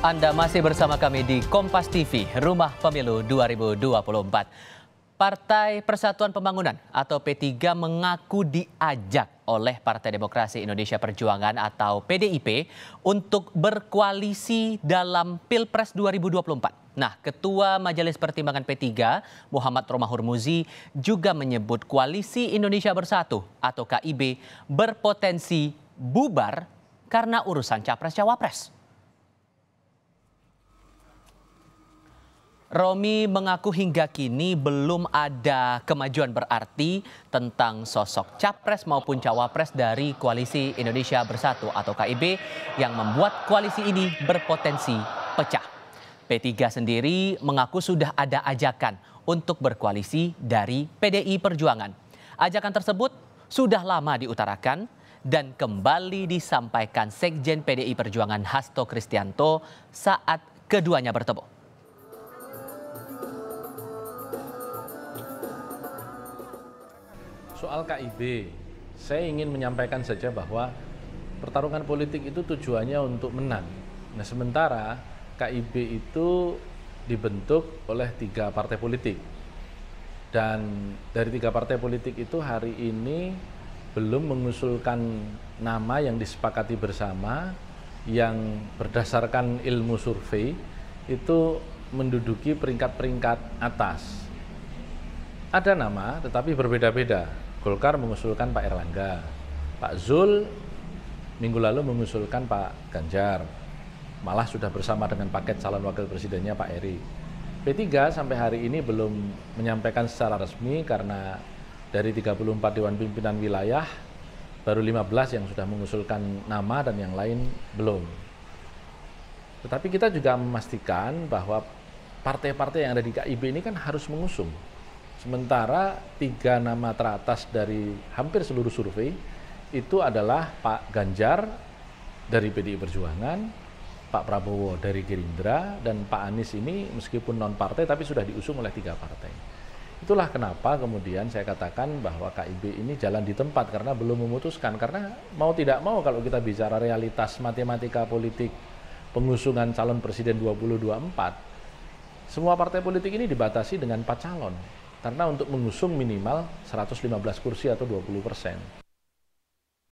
Anda masih bersama kami di Kompas TV, Rumah Pemilu 2024. Partai Persatuan Pembangunan atau P3 mengaku diajak oleh Partai Demokrasi Indonesia Perjuangan atau PDIP untuk berkoalisi dalam Pilpres 2024. Nah, Ketua Majelis Pertimbangan P3, Muhammad Romahur Muzi, juga menyebut Koalisi Indonesia Bersatu atau KIB berpotensi bubar karena urusan capres-cawapres. Romi mengaku hingga kini belum ada kemajuan berarti tentang sosok capres maupun cawapres dari Koalisi Indonesia Bersatu atau KIB yang membuat koalisi ini berpotensi pecah. P3 sendiri mengaku sudah ada ajakan untuk berkoalisi dari PDI Perjuangan. Ajakan tersebut sudah lama diutarakan dan kembali disampaikan Sekjen PDI Perjuangan Hasto Kristianto saat keduanya bertemu. soal KIB, saya ingin menyampaikan saja bahwa pertarungan politik itu tujuannya untuk menang. Nah, sementara KIB itu dibentuk oleh tiga partai politik. Dan dari tiga partai politik itu hari ini belum mengusulkan nama yang disepakati bersama yang berdasarkan ilmu survei itu menduduki peringkat-peringkat atas. Ada nama tetapi berbeda-beda Golkar mengusulkan Pak Erlangga, Pak Zul minggu lalu mengusulkan Pak Ganjar, malah sudah bersama dengan paket calon wakil presidennya Pak Eri. P3 sampai hari ini belum menyampaikan secara resmi karena dari 34 dewan pimpinan wilayah baru 15 yang sudah mengusulkan nama dan yang lain belum. Tetapi kita juga memastikan bahwa partai-partai yang ada di KIB ini kan harus mengusung Sementara tiga nama teratas dari hampir seluruh survei itu adalah Pak Ganjar dari PDI Perjuangan, Pak Prabowo dari Gerindra, dan Pak Anies ini meskipun non partai tapi sudah diusung oleh tiga partai. Itulah kenapa kemudian saya katakan bahwa KIB ini jalan di tempat karena belum memutuskan karena mau tidak mau kalau kita bicara realitas matematika politik pengusungan calon presiden 2024 semua partai politik ini dibatasi dengan empat calon karena untuk mengusung minimal 115 kursi atau 20 persen.